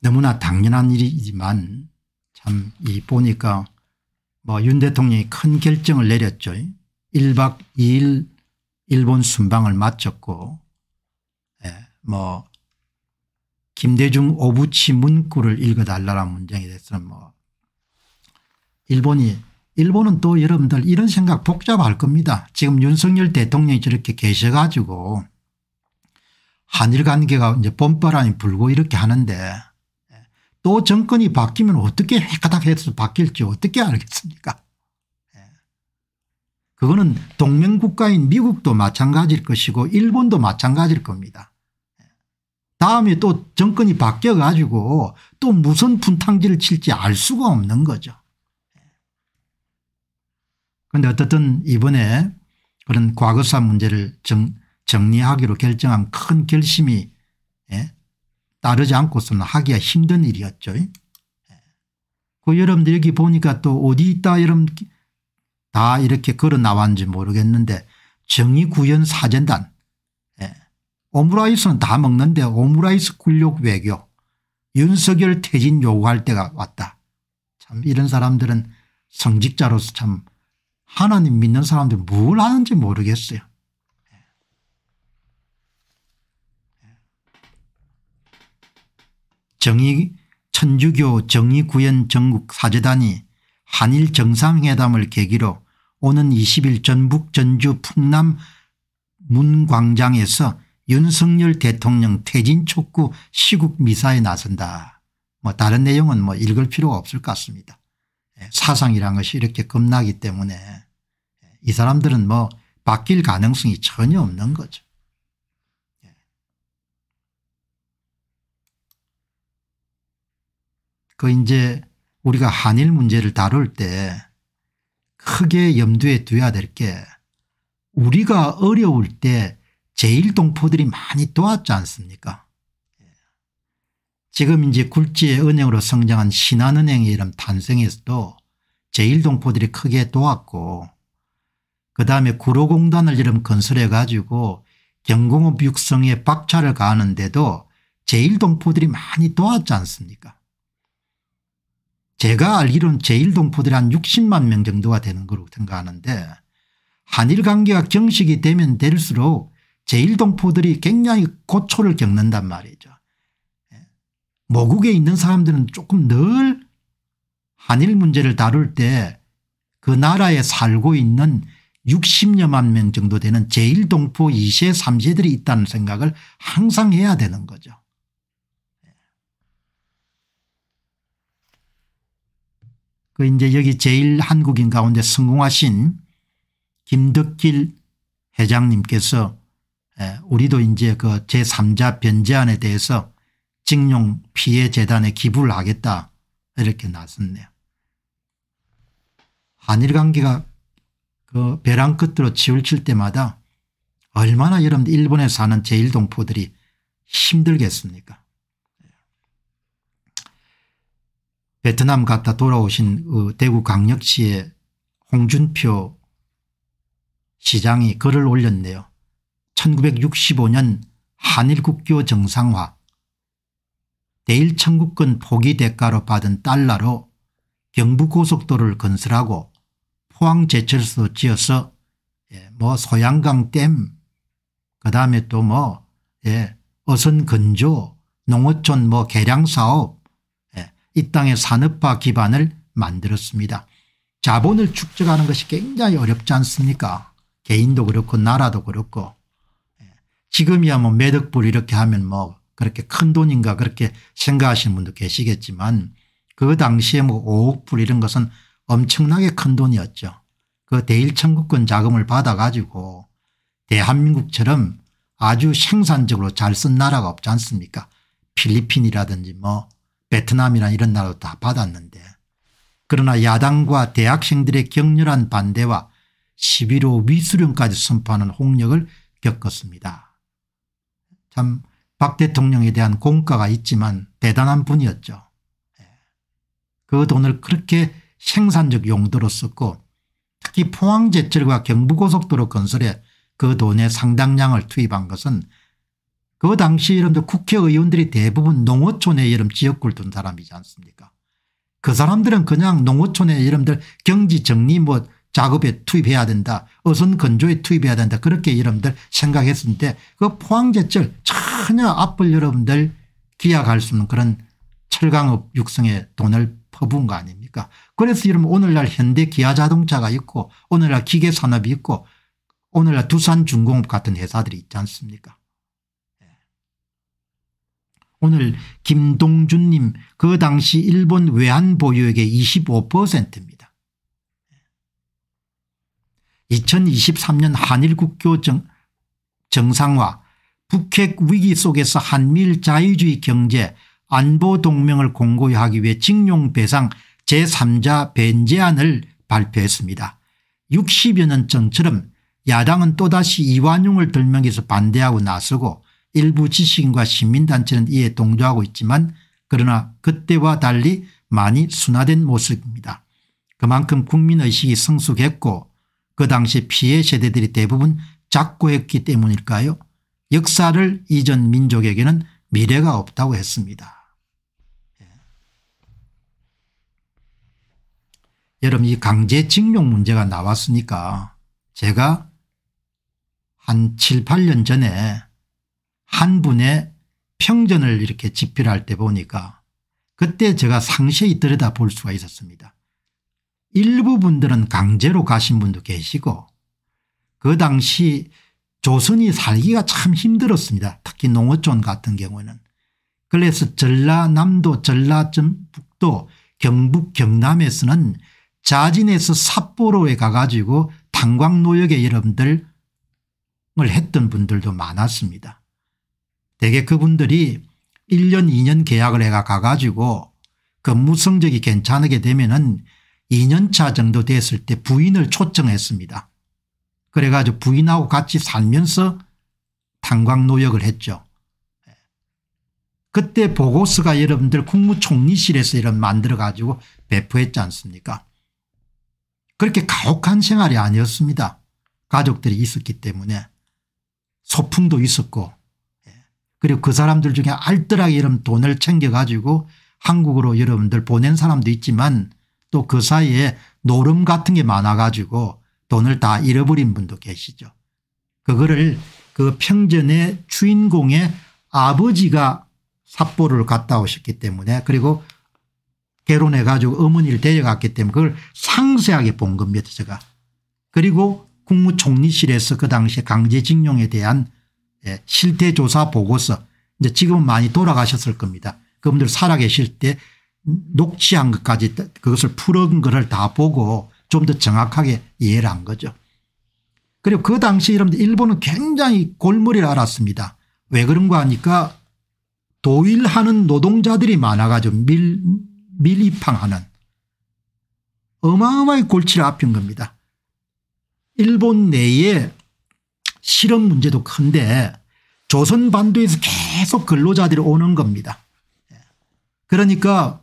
너무나 당연한 일이지만 참 이 보니까 뭐 윤 대통령이 큰 결정을 내렸죠. 1박 2일 일본 순방을 마쳤고 예, 뭐 김대중 오부치 문구를 읽어달라는 문장에 대해서는 뭐 일본이 일본은 또 여러분들 이런 생각 복잡할 겁니다. 지금 윤석열 대통령이 저렇게 계셔가지고 한일 관계가 이제 봄바람이 불고 이렇게 하는데 또 정권이 바뀌면 어떻게 해가닥해서 바뀔지 어떻게 알겠습니까 예. 그거는 동맹국가인 미국도 마찬가지일 것이고 일본도 마찬가지일 겁니다. 예. 다음에 또 정권이 바뀌어 가지고 또 무슨 분탕질을 칠지 알 수가 없는 거죠. 예. 그런데 어쨌든 이번에 그런 과거사 문제를 정, 정리하기로 결정한 큰 결심이 예? 따르지 않고서는 하기가 힘든 일이었죠. 예. 그 여러분들 여기 보니까 또 어디 있다 여러분 다 이렇게 걸어 나왔는지 모르겠는데 정의구현사전단 예. 오므라이스는 다 먹는데 오므라이스 굴욕 외교 윤석열 퇴진 요구할 때가 왔다. 참 이런 사람들은 성직자로서 참 하나님 믿는 사람들 뭘 하는지 모르겠어요. 정의 천주교 정의구현 전국사재단이 한일 정상회담을 계기로 오는 20일 전북 전주 풍남 문광장에서 윤석열 대통령 퇴진 촉구 시국 미사에 나선다. 뭐 다른 내용은 뭐 읽을 필요가 없을 것 같습니다. 예, 사상이란 것이 이렇게 겁나기 때문에 예, 이 사람들은 뭐 바뀔 가능성이 전혀 없는 거죠. 그 이제 우리가 한일 문제를 다룰 때 크게 염두에 두어야 될 게 우리가 어려울 때제1 동포들이 많이 도왔지 않습니까 지금 이제 굴지의 은행으로 성장한 신한은행의 이름 탄생에서도 제1동포들이 크게 도왔고 그다음에 구로공단을 이름 건설해 가지고 경공업 육성에 박차를 가하는데도 제1동포들이 많이 도왔지 않습니까 제가 알기로는 제1동포들이 한 60만 명 정도가 되는 거로 생각하는데 한일 관계가 정식이 되면 될수록 제1동포들이 굉장히 고초를 겪는단 말이죠. 예. 모국에 있는 사람들은 조금 늘 한일 문제를 다룰 때 그 나라에 살고 있는 60여만 명 정도 되는 제1동포 2세 3세들이 있다는 생각을 항상 해야 되는 거죠. 그 이제 여기 제일 한국인 가운데 성공하신 김덕길 회장님께서 우리도 이제 그 제3자 변제안에 대해서 징용 피해 재단에 기부를 하겠다 이렇게 나섰네요. 한일 관계가 그 벼랑 끝으로 치우칠 때마다 얼마나 여러분들 일본에 사는 제일동포들이 힘들겠습니까 베트남 갔다 돌아오신 그 대구 강력시의 홍준표 시장이 글을 올렸네요. 1965년 한일국교 정상화 대일청구권 포기 대가로 받은 달러로 경부고속도로를 건설하고 포항제철소 지어서 예, 뭐 소양강댐 그다음에 또뭐 예, 어선건조 농어촌 뭐 개량사업 이 땅의 산업화 기반을 만들었습니다. 자본을 축적하는 것이 굉장히 어렵지 않습니까 개인도 그렇고 나라도 그렇고 예. 지금이야 뭐 매덕불 이렇게 하면 뭐 그렇게 큰 돈인가 그렇게 생각하시는 분도 계시겠지만 그 당시에 뭐 5억 불 이런 것은 엄청나게 큰 돈이었죠. 그 대일청구권 자금을 받아가지고 대한민국처럼 아주 생산적으로 잘 쓴 나라가 없지 않습니까 필리핀이라든지 뭐 베트남이나 이런 나라도 다 받았는데 그러나 야당과 대학생들의 격렬한 반대와 11호 위수령까지 선포하는 홍역을 겪었습니다. 참 박 대통령에 대한 공과가 있지만 대단한 분이었죠. 예. 그 돈을 그렇게 생산적 용도로 썼고 특히 포항제철과 경부고속도로 건설에 그 돈의 상당량을 투입한 것은 그 당시 여러분들 국회의원들이 대부분 농어촌에 여름 지역구를 둔 사람이지 않습니까 그 사람들은 그냥 농어촌에 여러분들 경지 정리 뭐 작업에 투입해야 된다 어선 건조에 투입해야 된다 그렇게 여러분들 생각했었는데 그 포항제철 전혀 앞을 여러분들 기약할 수 없는 그런 철강업 육성에 돈을 퍼부은 거 아닙니까 그래서 여러분 오늘날 현대 기아자동차가 있고 오늘날 기계산업이 있고 오늘날 두산중공업 같은 회사들이 있지 않습니까 오늘 김동준님 그 당시 일본 외환 보유액의 25%입니다. 2023년 한일 국교 정, 정상화 북핵 위기 속에서 한미 자유주의 경제 안보 동맹을 공고히 하기 위해 징용배상 제3자 벤제안을 발표했습니다. 60여 년 전처럼 야당은 또다시 이완용을 들명해서 반대하고 나서고 일부 지식인과 시민단체는 이에 동조하고 있지만 그러나 그때와 달리 많이 순화된 모습입니다. 그만큼 국민의식이 성숙했고 그 당시 피해 세대들이 대부분 작고했기 때문일까요 역사를 이전 민족에게는 미래가 없다고 했습니다. 예. 여러분 이 강제징용 문제가 나왔으니까 제가 한 7, 8년 전에 한 분의 평전을 이렇게 집필할 때 보니까 그때 제가 상세히 들여다 볼 수가 있었습니다. 일부 분들은 강제로 가신 분도 계시고 그 당시 조선이 살기가 참 힘들었습니다. 특히 농어촌 같은 경우에는. 그래서 전라남도 전라북도 경북 경남에서는 자진에서 삿포로에 가가지고 탄광노역의 여러분들을 했던 분들도 많았습니다. 대개 그분들이 1년 2년 계약을 해가 가가지고 근무 그 성적이 괜찮게 되면 은 2년차 정도 됐을 때 부인을 초청했습니다. 그래가지고 부인하고 같이 살면서 탄광노역을 했죠. 예. 그때 보고서가 여러분들 국무총리실에서 이런 만들어가지고 배포했지 않습니까 그렇게 가혹한 생활이 아니었습니다. 가족들이 있었기 때문에 소풍도 있었고 그리고 그 사람들 중에 알뜰하게 여러분 돈을 챙겨 가지고 한국으로 여러분들 보낸 사람도 있지만 또 그 사이에 노름 같은 게 많아 가지고 돈을 다 잃어버린 분도 계시죠. 그거를 그 평전의 주인공의 아버지가 삿포를 갔다 오셨기 때문에 그리고 결혼해 가지고 어머니를 데려갔기 때문에 그걸 상세하게 본 겁니다 제가. 그리고 국무총리실에서 그 당시에 강제징용에 대한 예, 실태조사 보고서 이제 지금은 많이 돌아가셨을 겁니다. 그분들 살아계실 때 녹취한 것까지 그것을 풀은 것을 다 보고 좀 더 정확하게 이해를 한 거죠. 그리고 그 당시 여러분들 일본은 굉장히 골머리를 알았습니다. 왜 그런가 하니까 도일하는 노동자들이 많아가지고 밀, 밀입항하는 어마어마한 골치를 앞인 겁니다. 일본 내에 실험 문제도 큰데 조선 반도에서 계속 근로자들이 오는 겁니다. 예. 그러니까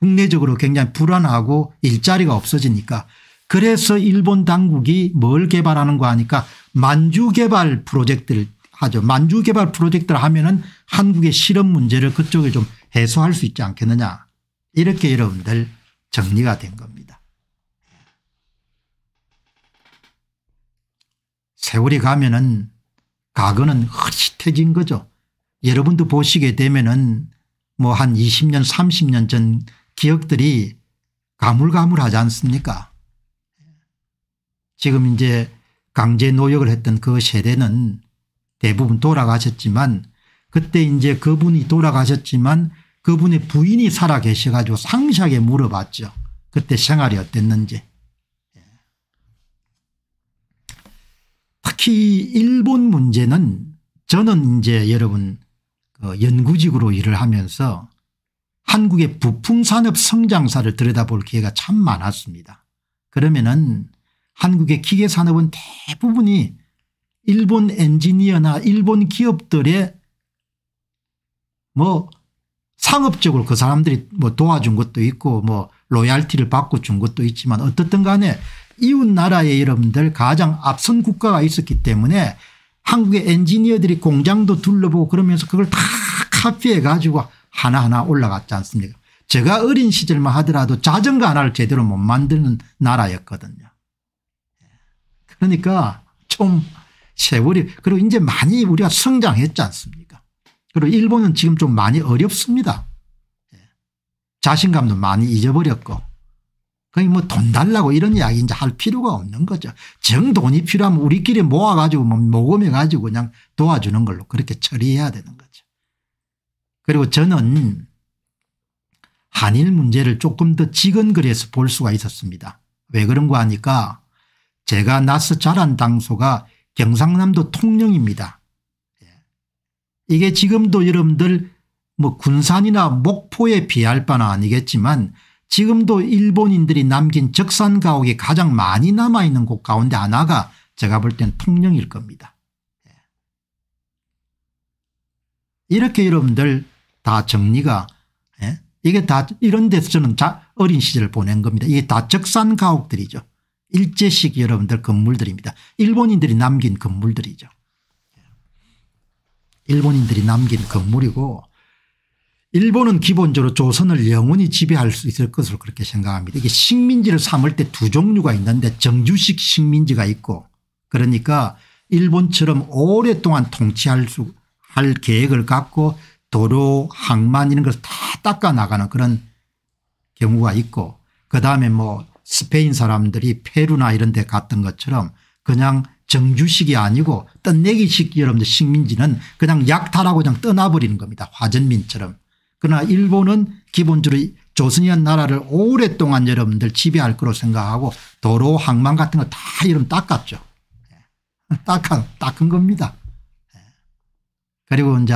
국내적으로 굉장히 불안하고 일자리가 없어지니까 그래서 일본 당국이 뭘 개발하는 거 하니까 만주 개발 프로젝트를 하죠. 만주 개발 프로젝트를 하면은 한국의 실업 문제를 그쪽에 좀 해소할 수 있지 않겠느냐 이렇게 여러분들 정리가 된 겁니다. 세월이 가면은 가거는 흐릿해진 거죠. 여러분도 보시게 되면은 뭐 한 20년 30년 전 기억들이 가물가물하지 않습니까 지금 이제 강제 노역을 했던 그 세대는 대부분 돌아가셨지만 그때 이제 그분이 돌아가셨지만 그분의 부인이 살아 계셔가지고 상시하게 물어봤죠. 그때 생활이 어땠는지. 특히 일본 문제는 저는 이제 여러분 그 연구직으로 일을 하면서 한국의 부품산업 성장사를 들여다볼 기회가 참 많았습니다. 그러면은 한국의 기계산업은 대부분이 일본 엔지니어나 일본 기업들의 뭐 상업적으로 그 사람들이 뭐 도와준 것도 있고 뭐 로얄티를 받고 준 것도 있지만 어떻든 간에 이웃 나라의 여러분들 가장 앞선 국가가 있었기 때문에 한국의 엔지니어들이 공장도 둘러보고 그러면서 그걸 다 카피해 가지고 하나하나 올라갔지 않습니까 제가 어린 시절만 하더라도 자전거 하나를 제대로 못 만드는 나라였거든요. 그러니까 좀 세월이 그리고 이제 많이 우리가 성장했지 않습니까 그리고 일본은 지금 좀 많이 어렵습니다. 예. 자신감도 많이 잊어버렸고 그러니까 뭐돈 달라고 이런 이야기 이제 할 필요가 없는 거죠. 정돈이 필요하면 우리끼리 모아가지고 뭐 모금해 가지고 그냥 도와주는 걸로 그렇게 처리해야 되는 거죠. 그리고 저는 한일 문제를 조금 더 지근거리에서 볼 수가 있었습니다. 왜 그런가 하니까 제가 나서 자란 당소가 경상남도 통영입니다. 예. 이게 지금도 여러분들 뭐 군산이나 목포에 비할 바는 아니겠지만 지금도 일본인들이 남긴 적산가옥이 가장 많이 남아있는 곳 가운데 하나가 제가 볼 땐 통영일 겁니다. 예. 이렇게 여러분들 다 정리가 예? 이게 다 이런 데서 저는 어린 시절을 보낸 겁니다. 이게 다 적산가옥들이죠. 일제식 여러분들 건물들입니다. 일본인들이 남긴 건물들이죠. 예. 일본인들이 남긴 건물이고 일본은 기본적으로 조선을 영원히 지배할 수 있을 것으로 그렇게 생각합니다. 이게 식민지를 삼을 때 두 종류가 있는데 정주식 식민지가 있고 그러니까 일본처럼 오랫동안 통치할 수, 할 계획을 갖고 도로, 항만 이런 것을 다 닦아 나가는 그런 경우가 있고 그 다음에 뭐 스페인 사람들이 페루나 이런 데 갔던 것처럼 그냥 정주식이 아니고 떠내기식 여러분들 식민지는 그냥 약탈하고 그냥 떠나버리는 겁니다. 화전민처럼. 그러나 일본은 기본적으로 조선이란 나라를 오랫동안 여러분들 지배할 거로 생각하고 도로 항만 같은 거 다 이름 분 닦았죠. 예. 닦아 닦은 겁니다. 예. 그리고 이제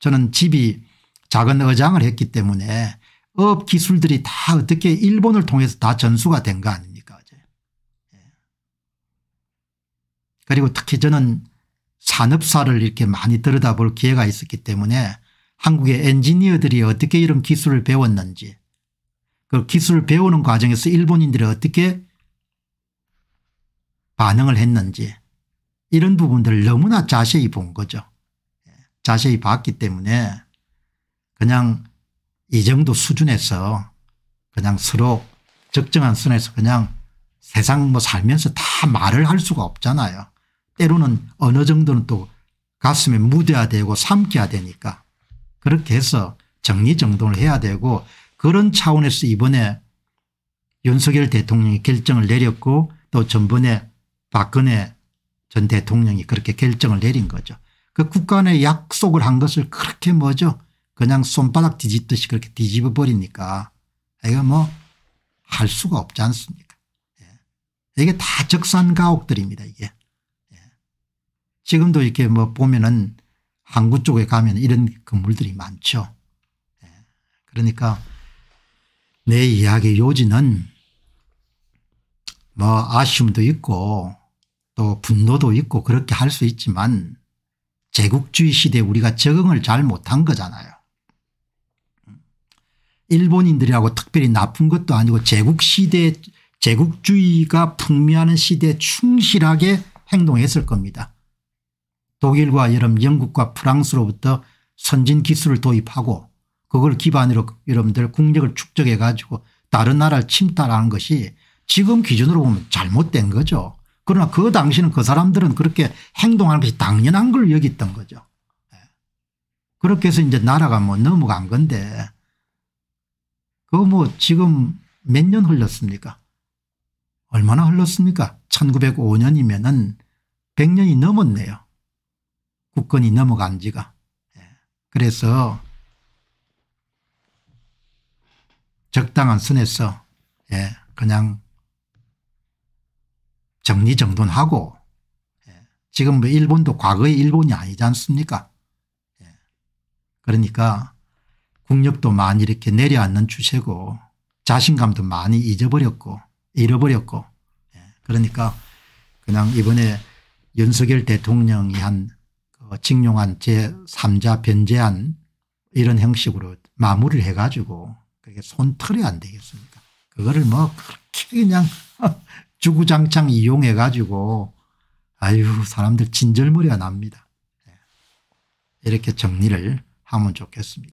저는 집이 작은 어장을 했기 때문에 업 기술들이 다 어떻게 일본을 통해서 다 전수가 된 거 아닙니까 어제. 예. 그리고 특히 저는 산업사를 이렇게 많이 들여다볼 기회가 있었기 때문에 한국의 엔지니어들이 어떻게 이런 기술을 배웠는지 그 기술을 배우는 과정에서 일본인들이 어떻게 반응을 했는지 이런 부분들을 너무나 자세히 본 거죠. 예, 자세히 봤기 때문에 그냥 이 정도 수준에서 그냥 서로 적정한 선에서 그냥 세상 뭐 살면서 다 말을 할 수가 없잖아요. 때로는 어느 정도는 또 가슴에 무대야 되고 삼켜야 되니까 그렇게 해서 정리정돈을 해야 되고 그런 차원에서 이번에 윤석열 대통령이 결정을 내렸고 또 전번에 박근혜 전 대통령이 그렇게 결정을 내린 거죠. 그 국가 내 약속을 한 것을 그렇게 뭐죠 그냥 손바닥 뒤집듯이 그렇게 뒤집어 버리니까 이거 뭐 할 수가 없지 않습니까 예. 이게 다 적산가옥들입니다 이게 예. 지금도 이렇게 뭐 보면은 항구 쪽에 가면 이런 건물들이 많죠. 예. 그러니까 내 이야기 요지는 뭐 아쉬움도 있고 또 분노도 있고 그렇게 할 수 있지만 제국주의 시대에 우리가 적응을 잘 못한 거잖아요. 일본인들이라고 특별히 나쁜 것도 아니고 제국시대 제국주의가 풍미하는 시대에 충실하게 행동했을 겁니다. 독일과 여름 영국과 프랑스로부터 선진 기술을 도입하고 그걸 기반으로 여러분들 국력을 축적해 가지고 다른 나라를 침탈하는 것이 지금 기준으로 보면 잘못된 거죠. 그러나 그 당시는 그 사람들은 그렇게 행동하는 것이 당연한 걸 여겼던 거죠. 예. 그렇게 해서 이제 나라가 뭐 넘어간 건데 그뭐 지금 몇 년 흘렀습니까? 얼마나 흘렀습니까? 1905년이면은 100년이 넘었네요. 국권이 넘어간 지가. 예. 그래서 적당한 선에서 예, 그냥 정리정돈하고 예, 지금 뭐 일본도 과거의 일본이 아니지 않습니까 그러니까 국력도 많이 이렇게 내려앉는 추세고 자신감도 많이 잊어버렸고 잃어버렸고 그러니까 그냥 이번에 윤석열 대통령이 한 어, 징용한 제3자 변제한 이런 형식으로 마무리를 해가지고 그게 손털이안 되겠습니까 그거를 뭐 그렇게 그냥 주구장창 이용해 가지고 아유 사람들 진절머리가 납니다. 예. 이렇게 정리를 하면 좋겠습니다.